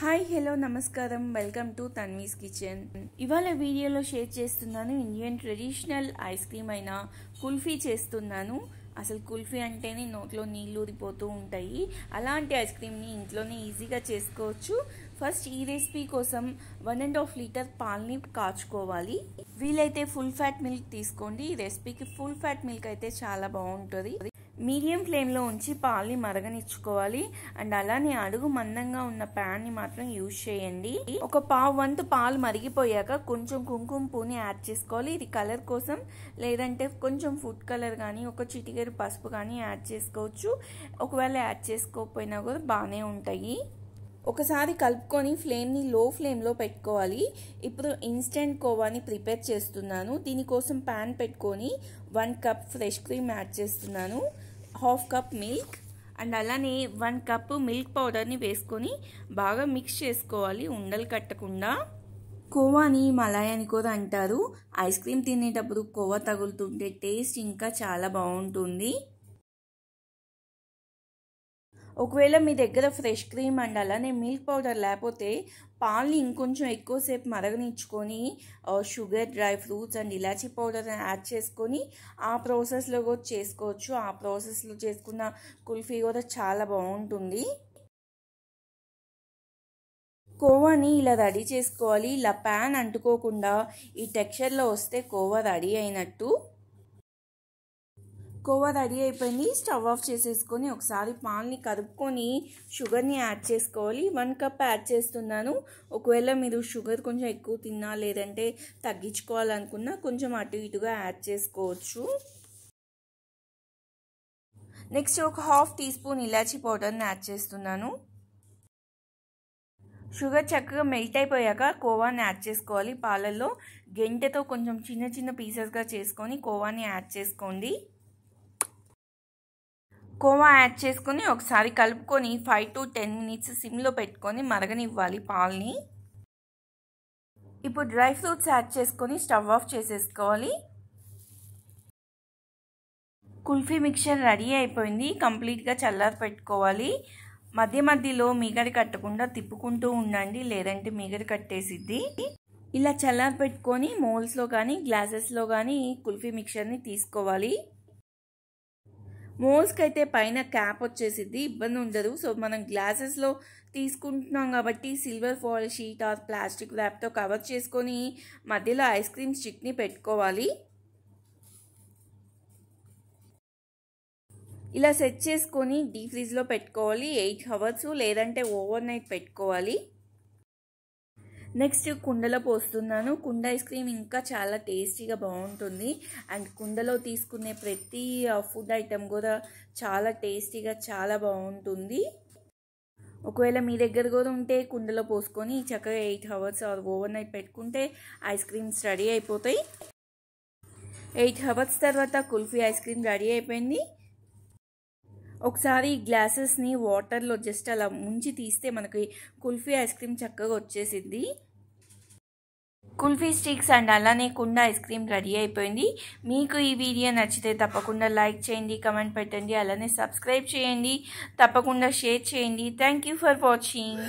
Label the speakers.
Speaker 1: hi hello నమస్కారం welcome to Tanvi's kitchen ఇవాళ వీడియోలో షేర్ చేస్తున్నాను ఇండియన్ ట్రెడిషనల్ ఐస్ క్రీమ్ అయిన కుల్ఫీ చేస్తున్నాను అసలు కుల్ఫీ అంటేనే నోట్లో నీళ్ళు ఊరిపోతూ ఉంటాయి అలాంటి ఐస్ క్రీమ్ని ఇంట్లోనే ఈజీగా చేసుకోవచ్చు ఫస్ట్ ఈ రెసిపీ కోసం వన్ అండ్ హాఫ్ లీటర్ పాల్ని కాచుకోవాలి వీలైతే ఫుల్ ఫ్యాట్ మిల్క్ తీసుకోండి ఈ రెసిపీకి ఫుల్ ఫ్యాట్ మిల్క్ అయితే చాలా బాగుంటుంది మీడియం ఫ్లేమ్లో ఉంచి పాల్ని మరగనిచ్చుకోవాలి అండ్ అలానే అడుగు మందంగా ఉన్న ప్యాన్ని మాత్రం యూజ్ చేయండి ఒక పావు వంతు పాలు మరిగిపోయాక కొంచెం కుంకుమ పూని యాడ్ చేసుకోవాలి ఇది కలర్ కోసం లేదంటే కొంచెం ఫుడ్ కలర్ కానీ ఒక చిటికెరు పసుపు కానీ యాడ్ చేసుకోవచ్చు ఒకవేళ యాడ్ చేసుకోకపోయినా కూడా బాగానే ఉంటాయి ఒకసారి కలుపుకొని ఫ్లేమ్ని లో ఫ్లేమ్లో పెట్టుకోవాలి ఇప్పుడు ఇన్స్టెంట్ కోవాని ప్రిపేర్ చేస్తున్నాను దీనికోసం ప్యాన్ పెట్టుకొని one cup fresh cream add చేస్తున్నాను హాఫ్ కప్ మిల్క్ అండ్ అలానే వన్ కప్ మిల్క్ పౌడర్ని వేసుకొని బాగా మిక్స్ చేసుకోవాలి ఉండలు కట్టకుండా కోవాని మలాయ్ అని కూడా అంటారు ఐస్ క్రీమ్ తినేటప్పుడు కోవా తగులుతుంటే టేస్ట్ ఇంకా చాలా బాగుంటుంది ఒకవేళ మీ దగ్గర ఫ్రెష్ క్రీమ్ అండ్ అలానే మిల్క్ పౌడర్ లేకపోతే పాలని ఇంకొంచెం ఎక్కువసేపు మరగనిచ్చుకొని షుగర్ డ్రై ఫ్రూట్స్ అండ్ ఇలాచీ పౌడర్ యాడ్ చేసుకొని ఆ ప్రాసెస్లో కూడా చేసుకోవచ్చు ఆ ప్రాసెస్లో చేసుకున్న కుల్ఫీ కూడా చాలా బాగుంటుంది కోవాని ఇలా రెడీ చేసుకోవాలి ఇలా ప్యాన్ అంటుకోకుండా ఈ టెక్స్చర్లో వస్తే కోవా రెడీ అయినట్టు కోవా రెడీ అయిపోయింది స్టవ్ ఆఫ్ చేసేసుకొని ఒకసారి పాన్ని కదుపుకొని షుగర్ని యాడ్ చేసుకోవాలి వన్ కప్ యాడ్ చేస్తున్నాను ఒకవేళ మీరు షుగర్ కొంచెం ఎక్కువ తిన్నా లేదంటే తగ్గించుకోవాలనుకున్నా కొంచెం అటు ఇటుగా యాడ్ చేసుకోవచ్చు నెక్స్ట్ ఒక హాఫ్ టీ స్పూన్ ఇలాచీ పౌడర్ని యాడ్ చేస్తున్నాను షుగర్ చక్కగా మెల్ట్ అయిపోయాక కోవాని యాడ్ చేసుకోవాలి పాలల్లో గెంటతో కొంచెం చిన్న చిన్న పీసెస్గా చేసుకొని కోవాని యాడ్ చేసుకోండి కోవా యాడ్ చేసుకొని ఒకసారి కలుపుకొని ఫైవ్ టు టెన్ మినిట్స్ సిమ్లో పెట్టుకొని మరగనివ్వాలి పాల్ని ఇప్పుడు డ్రై ఫ్రూట్స్ యాడ్ చేసుకొని స్టవ్ ఆఫ్ చేసేసుకోవాలి కుల్ఫీ మిక్చర్ రెడీ అయిపోయింది కంప్లీట్గా చల్లారి పెట్టుకోవాలి మధ్య మధ్యలో మీగడ కట్టకుండా తిప్పుకుంటూ ఉండండి లేదంటే మీగడ కట్టేసిద్ది ఇలా చల్లారి పెట్టుకొని మోల్స్లో కానీ గ్లాసెస్లో కానీ కుల్ఫీ మిక్చర్ని తీసుకోవాలి మోస్క్ అయితే పైన క్యాప్ వచ్చేసిద్ది ఇబ్బంది ఉండదు సో మనం గ్లాసెస్లో తీసుకుంటున్నాం కాబట్టి silver foil sheet or plastic ర్యాప్తో కవర్ చేసుకొని మధ్యలో ఐస్ క్రీమ్ స్టిక్ని పెట్టుకోవాలి ఇలా సెట్ చేసుకొని డీప్ ఫ్రిడ్జ్లో పెట్టుకోవాలి ఎయిట్ అవర్స్ లేదంటే ఓవర్ నైట్ పెట్టుకోవాలి నెక్స్ట్ కుండలో పోస్తున్నాను కుండ ఐస్ క్రీమ్ ఇంకా చాలా టేస్టీగా బాగుంటుంది అండ్ కుండలో తీసుకునే ప్రతి ఫుడ్ ఐటెం కూడా చాలా టేస్టీగా చాలా బాగుంటుంది ఒకవేళ మీ దగ్గర కూడా ఉంటే కుండలో పోసుకొని చక్కగా eight hours or overnight పెట్టుకుంటే ఐస్ క్రీమ్స్ రెడీ అయిపోతాయి ఎయిట్ అవర్స్ తర్వాత కుల్ఫీ ఐస్ క్రీమ్ రెడీ అయిపోయింది ఒకసారి గ్లాసెస్ని వాటర్లో జస్ట్ అలా ముంచి తీస్తే మనకి కుల్ఫీ ఐస్ క్రీమ్ చక్కగా వచ్చేసింది కుల్ఫీ స్టిక్స్ అండ్ అలానే కుండ ఐస్ క్రీమ్ రెడీ అయిపోయింది మీకు ఈ వీడియో నచ్చితే తప్పకుండా లైక్ చేయండి కమెంట్ పెట్టండి అలానే సబ్స్క్రైబ్ చేయండి తప్పకుండా షేర్ చేయండి థ్యాంక్ ఫర్ వాచింగ్